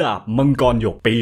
ดาบมังกรหยกปี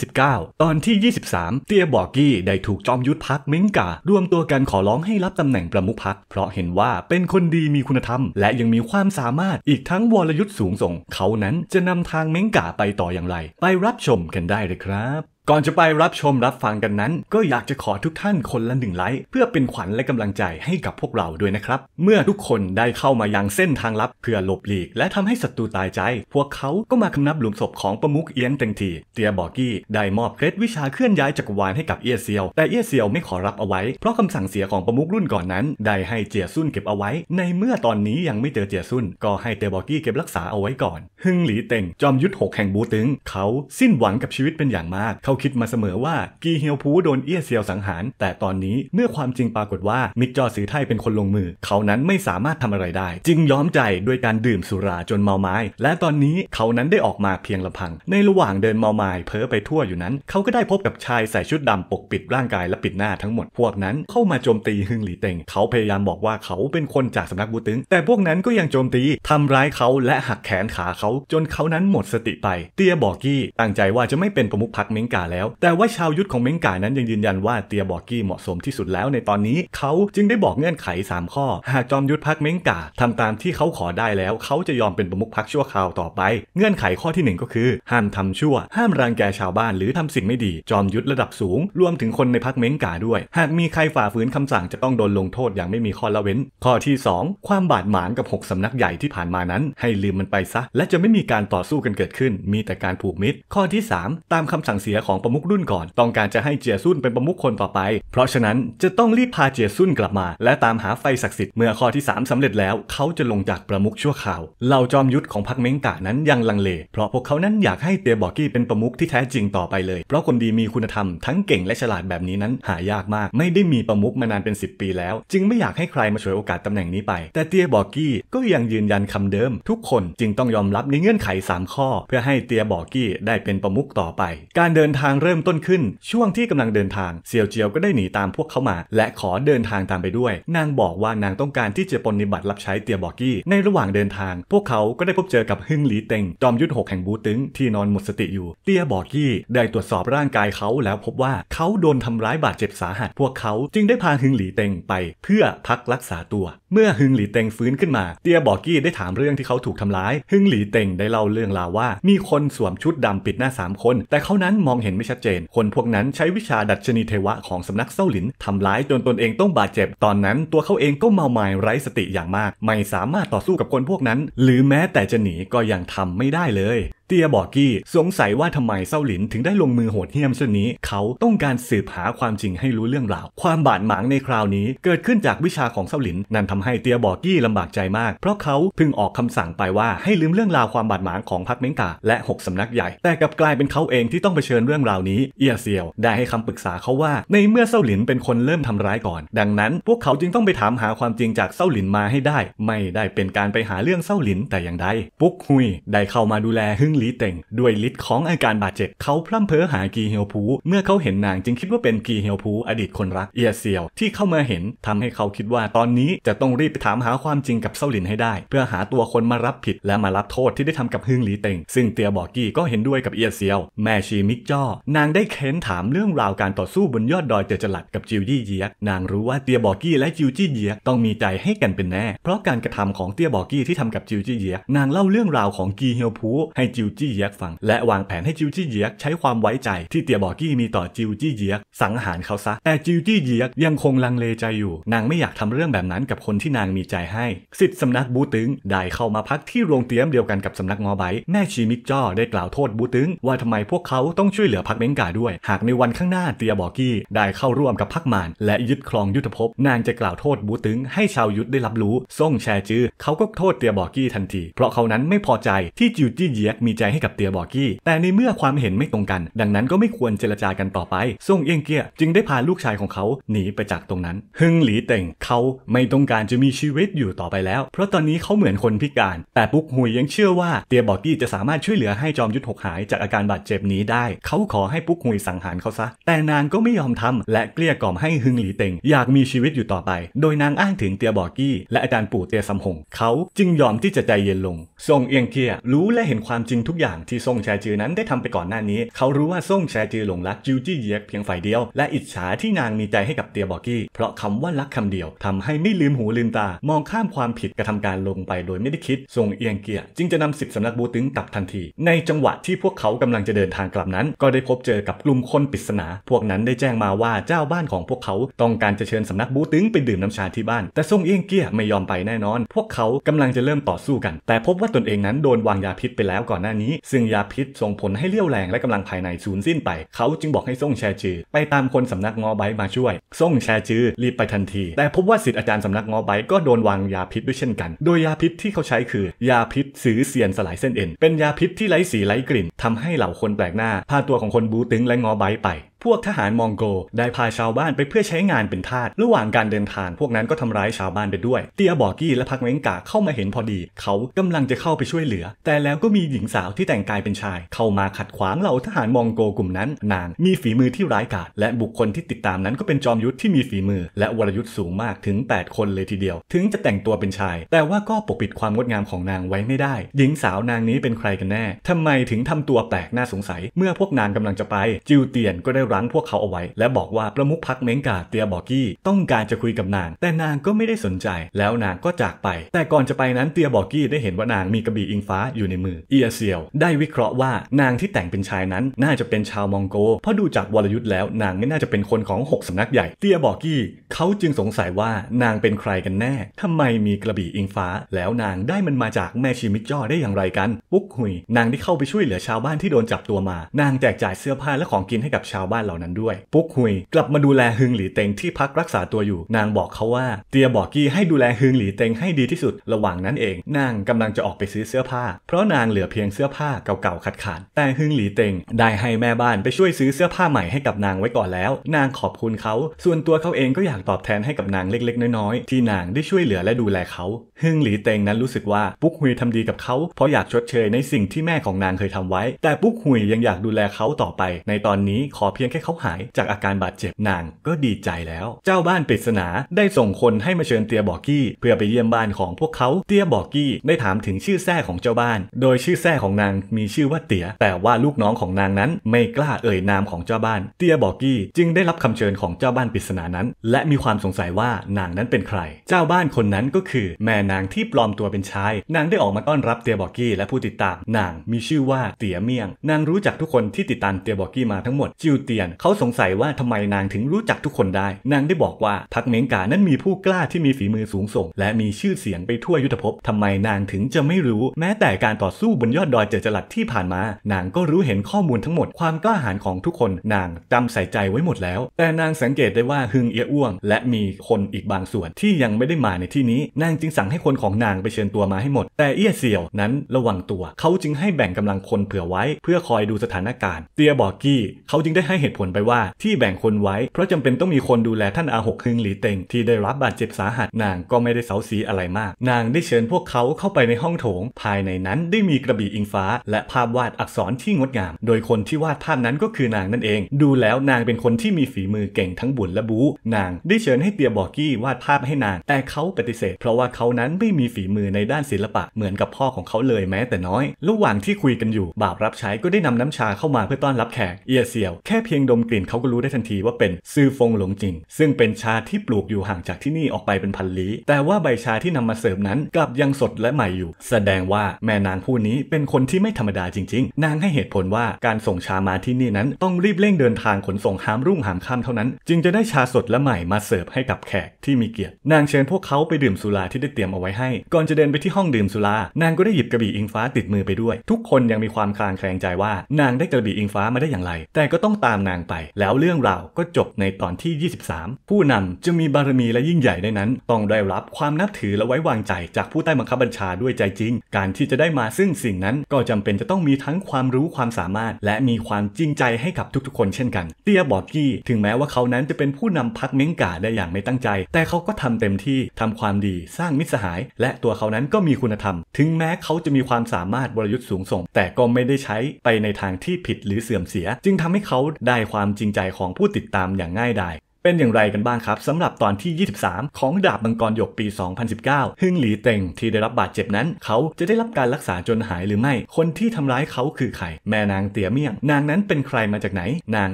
2019 ตอนที่ 23 เตียบอกกี้ได้ถูกจอมยุทธพักเม้งการวมตัวกันขอร้องให้รับตำแหน่งประมุขพักเพราะเห็นว่าเป็นคนดีมีคุณธรรม และยังมีความสามารถอีกทั้งวรยุทธสูงส่ง เขานั้นจะนำทางเม้งกาไปต่ออย่างไร ไปรับชมกันได้เลยครับก่อนจะไปรับชมรับฟังกันนั้น ก็อยากจะขอทุกท่านคนละหนึ่งไลค์เพื่อเป็นขวัญและกำลังใจให้กับพวกเราด้วยนะครับ เมื่อทุกคนได้เข้ามายังเส้นทางลับเพื่อหลบหลีก และทำให้ศัตรูตายใจ พวกเขาก็มาคำนับหลุมศพของประมุกเอียนเต็งที เตียบอกกี้ได้มอบเคล็ดวิชาเคลื่อนย้ายจักรวาลให้กับเอียเซียวแต่เอียเซียวไม่ขอรับเอาไว้ เพราะคำสั่งเสียของประมุกรุ่นก่อนนั้นได้ให้เจียซุนเก็บเอาไว้ ในเมื่อตอนนี้ยังไม่เจอเจียซุนก็ให้เตียบอกกี้เก็บรักษาเอาไว้ก่อนฮึงหลีเต็งจอมยุทธหกแห่งบูตึงเขา สิ้นหวังกับชีวิตเป็นอย่างมากเขเขาคิดมาเสมอว่ากีเฮียวพูโดนเอี้ยเซียวสังหารแต่ตอนนี้เมื่อความจริงปรากฏว่ามิกจอสือไทเป็นคนลงมือเขานั้นไม่สามารถทำอะไรได้จึงย้อมใจด้วยการดื่มสุราจนเมาไม้และตอนนี้เขานั้นได้ออกมาเพียงลำพัง ในระหว่างเดินเมาไม้เพ้อไปทั่วอยู่นั้น เขาก็ได้พบกับชายใส่ชุดดำปกปิดร่างกายและปิดหน้าทั้งหมดพวกนั้นเข้ามาโจมตีฮึงหลีเต็งเขาพยายามบอกว่าเขาเป็นคนจากสำนักบูตึงแต่พวกนั้นก็ยังโจมตีทำร้ายเขาและหักแขนขาเขา จนเขานั้นหมดสติไป เตียบอกกี้ตั้งใจว่าจะไม่เป็นประมุขพักเมงกาาแล้วแต่ว่าชาวยุทธของเม้งกานั้นยังยืนยันว่าเตียบอกกี้เหมาะสมที่สุดแล้วในตอนนี้เขาจึงได้บอกเงื่อนไข 3 ข้อ หากจอมยุทธพักเม้งกาทำตามที่เขาขอได้แล้ว เขาจะยอมเป็นประมุขพักชั่วคราวต่อไป เงื่อนไขข้อที่ 1 ก็คือห้ามทำชั่ว ห้ามรังแกชาวบ้านหรือทำสิ่งไม่ดี จอมยุทธระดับสูงรวมถึงคนในพักเม้งกาด้วย หากมีใครฝ่าฝืนคำสั่งจะต้องโดนลงโทษอย่างไม่มีข้อละเว้น ข้อที่ 2 ความบาดหมางกับ 6 สำนักใหญ่ที่ผ่านมานั้น ให้ลืมมันไปซะและจะไม่มีการต่อสู้กันเกิดขึ้น มีแต่การผูกมิตร ข้อที่ 3 ตามคำสั่งเสียขของประมุขรุ่นก่อนต้องการจะให้เจียซุนเป็นประมุขคนต่อไป เพราะฉะนั้นจะต้องรีบพาเจียซุนกลับมา และตามหาไฟศักดิ์สิทธิ์เมื่อข้อที่ 3 สำเร็จแล้วเขาจะลงจากประมุขชั่วคราวเหล่าจอมยุทธของพรรคเม้งกะนั้นยังลังเลเพราะพวกเขานั้นอยากให้เตียบอกกี้เป็นประมุขที่แท้จริงต่อไปเลยเพราะคนดีมีคุณธรรมทั้งเก่งและฉลาดแบบนี้นั้น หายากมากไม่ได้มีประมุขมานานเป็น 10 ปีแล้ว จึงไม่อยากให้ใครมาฉวยโอกาสตำแหน่งนี้ไป แต่เตียบอกกี้ก็ยังยืนยันคำเดิม ทุกคนจึงต้องยอมรับในเงื่อนไข 3 ข้อ เพื่อให้เตียบอกกี้ได้เป็นประมุขต่อไป การเดินททางเริ่มต้นขึ้น ช่วงที่กำลังเดินทางเซียวเจียวก็ได้หนีตามพวกเขามา และขอเดินทางตามไปด้วยนางบอกว่านางต้องการที่จะปนิบัติรับใช้เตียบอกกี้ในระหว่างเดินทาง พวกเขาก็ได้พบเจอกับฮึ่งหลีเต็งจอมยุทธหกแห่งบูตึงที่นอนหมดสติอยู่ เตียบอกกี้ได้ตรวจสอบร่างกายเขาแล้วพบว่าเขาโดนทำร้ายบาดเจ็บสาหัสพวกเขา จึงได้พาฮึ่งหลีเต็งไปเพื่อพักรักษาตัวเมื่อฮึงหลีเต็งฟื้นขึ้นมา เตียบอกกี้ได้ถามเรื่องที่เขาถูกทำร้ายฮึงหลีเต็งได้เล่าเรื่องราวว่า มีคนสวมชุดดำปิดหน้า3คน แต่เขานั้นมองเห็นไม่ชัดเจน คนพวกนั้นใช้วิชาดัชนีเทวะของสำนักเซาหลินทำร้ายจนตนเองต้องบาดเจ็บ ตอนนั้นตัวเขาเองก็เมาไม้ไร้สติอย่างมาก ไม่สามารถต่อสู้กับคนพวกนั้น หรือแม้แต่จะหนีก็ยังทำไม่ได้เลยเตียบอกกี้สงสัยว่าทำไมเซาหลินถึงได้ลงมือโหดเหี้ยมเช่นนี้เขาต้องการสืบหาความจริงให้รู้เรื่องราวความบาดหมางในคราวนี้เกิดขึ้นจากวิชาของเซาหลิน นั่นทำให้เตียบอกกี้ลำบากใจมากเพราะเขาเพิ่งออกคำสั่งไปว่าให้ลืมเรื่องราวความบาดหมางของพรรคเม้งตาและ 6สำนักใหญ่ แต่กลับกลายเป็นเขาเองที่ต้องเผชิญเรื่องราวนี้เอียเซียวได้ให้คำปรึกษาเขาว่าในเมื่อเซาหลินเป็นคนเริ่มทำร้ายก่อน ดังนั้นพวกเขาจึงต้องไปถามหาความจริงจากเซาหลินมาให้ได้ ไม่ได้เป็นการไปหาเรื่องเซาหลินแต่อย่างใดปุ๊กฮุยได้เข้ามาดูแลฮึงลีเต็งด้วยฤทธิ์ของอาการบาดเจ็บเขาพร่ำเพ้อหากีเฮียวพูเมื่อเขาเห็นนางจึงคิดว่าเป็นกีเฮียวพูอดีตคนรักเอียเซียว ที่เข้ามาเห็นทำให้เขาคิดว่าตอนนี้จะต้องรีบไปถามหาความจริงกับเซาหลินให้ได้ เพื่อหาตัวคนมารับผิดและมารับโทษที่ได้ทำกับฮึงหลีเต็งซึ่งเตียบอกกี้ก็เห็นด้วยกับเอียเซียวแม่ชีมิกจ้อนางได้เค้นถามเรื่องราวการต่อสู้บนยอดดอยเจจลัดกับจิวจี้เยียนางรู้ว่าเตียบอกกี้และจิวจี้เยียต้องมีใจให้กันเป็นแน่เพราะการกระทำของเตียบอกกี้ที่ทำกับจิวจี้เยียนางเล่าเรื่องราวของกีเฮียวผูให้จิวจี้เยียกฟัง และวางแผนให้จิวจี้เยียกใช้ความไว้ใจที่เตียบอกกี้มีต่อจิวจี้เยียก สังหารเขาซะแต่จิวจี้เยียกยังคงลังเลใจอยู่ นางไม่อยากทำเรื่องแบบนั้นกับคนที่นางมีใจให้สิทธิสำนักบูตึงได้เข้ามาพักที่โรงเตียมเดียวกันกับสำนักงอไบแม่ชีมิกจ้อได้กล่าวโทษบูตึงว่าทำไมพวกเขาต้องช่วยเหลือพักเมงกาด้วย หากในวันข้างหน้าเตียบอกกี้ได้เข้าร่วมกับพักมานและยึดครองยุทธภพนางจะกล่าวโทษบูตึงให้ชาวยุทธได้รับรู้ส่งแชร์จื้อเขาก็โทษเตียบอกกี้ทันทีเพราะเขานั้นไม่พอใจที่จิวจี้เยียกมีใจจให้กับเตียบอกี้ แต่ในเมื่อความเห็นไม่ตรงกัน ดังนั้นก็ไม่ควรเจรจากันต่อไปซ่งเอียงเกีย จึงได้พาลูกชายของเขาหนีไปจากตรงนั้นฮึงหลีเต่งเขาไม่ต้องการจะมีชีวิตอยู่ต่อไปแล้วเพราะตอนนี้เขาเหมือนคนพิการ แต่ปุ๊กหุยยังเชื่อว่าเตียบอกี้จะสามารถช่วยเหลือให้จอมยุทธหกหายจากอาการบาดเจ็บนี้ได้เขาขอให้ปุ๊กหุยสังหารเขาซะแต่นางก็ไม่ยอมทำและเกลี้ยกล่อมให้ฮึงหลีเต่งอยากมีชีวิตอยู่ต่อไป โดยนางอ้างถึงเตียบอกี้และอาจารย์ปู่เตียสัมหงเขา จึงยอมที่จะใจเย็นลงซ่งเอียงเกียรู้และเห็นความจริงทุกอย่างที่ซ่งแชจือนั้นได้ทำไปก่อนหน้านี้ เขารู้ว่าซ่งแชจือหลงรักจิวจี้เย็กเพียงฝ่ายเดียว และอิจฉาที่นางมีใจให้กับเตียบอกกี้ เพราะคำว่ารักคำเดียวทำให้ไม่ลืมหูลืมตา มองข้ามความผิดกระทำการลงไปโดยไม่ได้คิดส่งเอียงเกียจึงจะนำสิบสำนักบูตึงกลับทันที ในจังหวะที่พวกเขากำลังจะเดินทางกลับนั้น ก็ได้พบเจอกับกลุ่มคนปริศนา พวกนั้นได้แจ้งมาว่าเจ้าบ้านของพวกเขาต้องการจะเชิญสำนักบูตึงไปดื่มน้ำชาที่บ้าน แต่ซ่งเอียงเกียไม่ยอมไปแน่นอน พวกเขากำลังจะเริ่มต่อสู้กัน แต่พบว่าตนเองนั้นโดนวางยาพิษไปแล้วก่อนหน้าานี้ซึ่งยาพิษส่งผลให้เลี้ยวแรงและกำลังภายในสูญสิ้นไป เขาจึงบอกให้ส่งแชจือไปตามคนสำนักงอไบมาช่วย ส่งแชจือรีบไปทันที แต่พบว่าสิทธิอาจารย์สำนักงอไบก็โดนวางยาพิษด้วยเช่นกัน โดยยาพิษที่เขาใช้คือ ยาพิษสือเสียนสลายเส้นเอ็น เป็นยาพิษที่ไร้สีไร้กลิ่นทำให้เหล่าคนแปลกหน้าพาตัวของคนบูตึงและงอไบไปพวกทหารมองโกได้พาชาวบ้านไปเพื่อใช้งานเป็นทาสระหว่างการเดินทางพวกนั้นก็ทำร้ายชาวบ้านไปด้วย เตียบอกกี้และพักเมงกาเข้ามาเห็นพอดี เขากำลังจะเข้าไปช่วยเหลือ แต่แล้วก็มีหญิงสาวที่แต่งกายเป็นชาย เข้ามาขัดขวางเหล่าทหารมองโกกลุ่มนั้น นางมีฝีมือที่ร้ายกาจและบุคคลที่ติดตามนั้นก็เป็นจอมยุทธที่มีฝีมือและวรยุทธ์สูงมากถึง 8 คนเลยทีเดียว ถึงจะแต่งตัวเป็นชาย แต่ว่าก็ปกปิดความงดงามของนางไว้ไม่ได้ หญิงสาวนางนี้เป็นใครกันแน่ทำไมถึงทำตัวแปลกน่าสงสัยเมื่อพวกนางกำลังจะไปจิวเตียนก็ได้รั้งพวกเขาเอาไว้และบอกว่าประมุขพักเมงกาเตียบอกกี้ต้องการจะคุยกับนาง แต่นางก็ไม่ได้สนใจแล้วนางก็จากไป แต่ก่อนจะไปนั้นเตียบอกกี้ได้เห็นว่านางมีกระบี่อิงฟ้าอยู่ในมือเอียเซียว ได้วิเคราะห์ว่านางที่แต่งเป็นชายนั้นน่าจะเป็นชาวมองโกเพราะดูจากวรยุทธ์แล้ว นางไม่น่าจะเป็นคนของ 6สำนักใหญ่ เตียบอกกี้เขาจึงสงสัยว่านางเป็นใครกันแน่ทำไมมีกระบี่อิงฟ้า แล้วนางได้มันมาจากแม่ชีมิจ่อได้อย่างไรกันปุ๊กหุย นางที่เข้าไปช่วยเหลือชาวบ้านที่โดนจับตัวมา นางแจกจ่ายเสื้อผ้าและของกินให้กับชาวบ้านานเหล่านั้นด้วย ปุ๊กฮุย กลับมาดูแลฮึงหลีเต็งที่พักรักษาตัวอยู่นางบอกเขาว่า เตียบอกกี้ให้ดูแลฮึงหลีเต็งให้ดีที่สุดระหว่างนั้นเอง นางกำลังจะออกไปซื้อเสื้อผ้าเพราะนางเหลือเพียงเสื้อผ้าเก่าๆขาดๆแต่ฮึงหลีเต็งได้ให้แม่บ้านไปช่วยซื้อเสื้อผ้าใหม่ให้กับนางไว้ก่อนแล้ว นางขอบคุณเขา ส่วนตัวเขาเองก็อยากตอบแทนให้กับนางเล็กๆน้อยๆที่นางได้ช่วยเหลือและดูแลเขาฮึงหลีเต็งนั้นรู้สึกว่า ปุ๊กฮุยทำดีกับเขาเพราะอยากชดเชยในสิ่งที่แม่ของนางเคยทำไว้ แต่ปุ๊กฮุยยังอยากดูแลเขาต่อไป ในตอนนี้ขอเพียงแค่เขาหาย จากอาการบาดเจ็บนางก็ดีใจแล้ว เจ้าบ้านปริศนา ได้ส่งคนให้มาเชิญเตียบอกกี้เพื่อไปเยี่ยมบ้านของพวกเขาเตียบอกกี้ได้ถามถึงชื่อแท้ของเจ้าบ้าน โดยชื่อแท้ของนางมีชื่อว่าเตีย แต่ว่าลูกน้องของนางนั้น ไม่กล้าเอ่ยนามของเจ้าบ้าน เตียบอกกี้จึงได้รับคำเชิญของเจ้าบ้านปริศนานั้น และมีความสงสัยว่านางนั้นเป็นใคร เจ้าบ้านคนนั้นก็คือ แม่นางที่ปลอมตัวเป็นชายนางได้ออกมาต้อนรับเตียบอกกี้และผู้ติดตามนางมีชื่อว่าเตียเมี่ยง นางรู้จักทุกคนที่ติดตามเตียบอกกี้มาทั้งหมดจิวเตียยนเขาสงสัยว่าทำไมนางถึงรู้จักทุกคนได้ นางได้บอกว่าพักเมงกานั้นมีผู้กล้าที่มีฝีมือสูงส่ง และมีชื่อเสียงไปทั่วยุทธภพทำไมนางถึงจะไม่รู้ แม้แต่การต่อสู้บนยอด ดอยเจจรัดที่ผ่านมา นางก็รู้เห็นข้อมูลทั้งหมดความกล้าหาญของทุกคน นางจำใส่ใจไว้หมดแล้ว แต่นางสังเกตได้ว่าฮึงเอียอ้วงและมีคนอีกบางส่วนที่ยังไม่ได้มาในที่นี้ นางจึงสั่งให้คนของนางไปเชิญตัวมาให้หมด แต่เอี้ยเสี่ยวนั้นระวังตัว เขาจึงให้แบ่งกำลังคนเผื่อไว้ เพื่อคอยดูสถานการณ์เตียบอกกี้เขาจึงได้ให้เหตุตุผลไปว่าที่แบ่งคนไว้เพราะจำเป็นต้องมีคนดูแลท่านอาหกคึงหลีเต็งที่ได้รับบาดเจ็บสาหัสนางก็ไม่ได้เสาสีอะไรมาก นางได้เชิญพวกเขาเข้าไปในห้องโถง ภายในนั้นได้มีกระบี่อิงฟ้าและภาพวาดอักษรที่งดงามโดยคนที่วาดภาพนั้นก็คือนางนั่นเอง ดูแล้วนางเป็นคนที่มีฝีมือเก่งทั้งบุญและบูนางได้เชิญให้เตียบอกกี้วาดภาพให้นาง แต่เขาปฏิเสธ เพราะว่าเขานั้นไม่มีฝีมือในด้านศิลปะเหมือนกับพ่อของเขาเลยแม้แต่น้อยระหว่างที่คุยกันอยู่บ่าวรับใช้ก็ได้นำน้ำชาเข้ามาเพื่อต้อนรับแขกเอียเซียวแค่เพียงงดมกลิ่นเขาก็รู้ได้ทันทีว่าเป็นซื่อฟงหลงจริง ซึ่งเป็นชาที่ปลูกอยู่ห่างจากที่นี่ออกไปเป็นพันลี้แต่ว่าใบชาที่นำมาเสิร์ฟนั้นกลับยังสดและใหม่อยู่แสดงว่าแม่นางผู้นี้เป็นคนที่ไม่ธรรมดาจริง ๆ นางให้เหตุผลว่าการส่งชามาที่นี่นั้นต้องรีบเร่งเดินทางขนส่งหามรุ่งหามค่ำเท่านั้น จึงจะได้ชาสดและใหม่มาเสิร์ฟให้กับแขกที่มีเกียรตินางเชิญพวกเขาไปดื่มสุราที่ได้เตรียมเอาไว้ให้ ก่อนจะเดินไปที่ห้องดื่มสุรานางก็ได้หยิบกระบี่อิงฟ้าติดมือไปด้วย ทุกคนยังมีความคลางแคลงใจว่า นางได้กระบี่อิงฟ้ามาได้อย่างไร แต่ก็ต้องตามนางไป แล้วเรื่องราวก็จบในตอนที่ 23 ผู้นำจะมีบารมีและยิ่งใหญ่ได้นั้น ต้องได้รับความนับถือและไว้วางใจจากผู้ใต้บังคับบัญชาด้วยใจจริง การที่จะได้มาซึ่งสิ่งนั้นก็จำเป็นจะต้องมีทั้งความรู้ความสามารถและมีความจริงใจให้กับทุกๆคนเช่นกันเตียบอดกี้ถึงแม้ว่าเขานั้นจะเป็นผู้นำพักเม้งกาได้อย่างไม่ตั้งใจ แต่เขาก็ทำเต็มที่ทำความดีสร้างมิตรสหาย และตัวเขานั้นก็มีคุณธรรม ถึงแม้เขาจะมีความสามารถบรยุทธ์สูงส่งแต่ก็ไม่ได้ใช้ไปในทางที่ผิดหรือเสื่อมเสีย จึงทำให้เขาได้ความจริงใจของผู้ติดตามอย่างง่ายดายเป็นอย่างไรกันบ้างครับ สำหรับตอนที่ 23 ของดาบมังกรหยกปี 2019 ฮึ่งหลีเต็งที่ได้รับบาดเจ็บนั้นเขาจะได้รับการรักษาจนหายหรือไม่ คนที่ทำร้ายเขาคือใครแม่นางเตี่ยเมี่ยง นางนั้นเป็นใครมาจากไหน นาง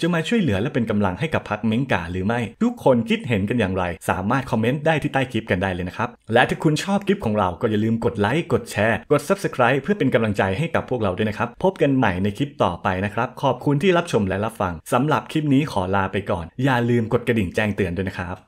จะมาช่วยเหลือและเป็นกำลังให้กับพรรคเม้งก่าหรือไม่ ทุกคนคิดเห็นกันอย่างไร สามารถคอมเมนต์ได้ที่ใต้คลิปกันได้เลยนะครับและถ้าคุณชอบคลิปของเราก็อย่าลืมกดไลค์กดแชร์ กด Subscribe เพื่อเป็นกำลังใจให้กับพวกเราด้วยนะครับพบกันใหม่ในคลิปต่อไปนะครับขอบคุณที่รับชมและรับฟังสำหรับคลิปนี้ขอลาไปก่อน อย่าลืมกดกระดิ่งแจ้งเตือนด้วยนะครับ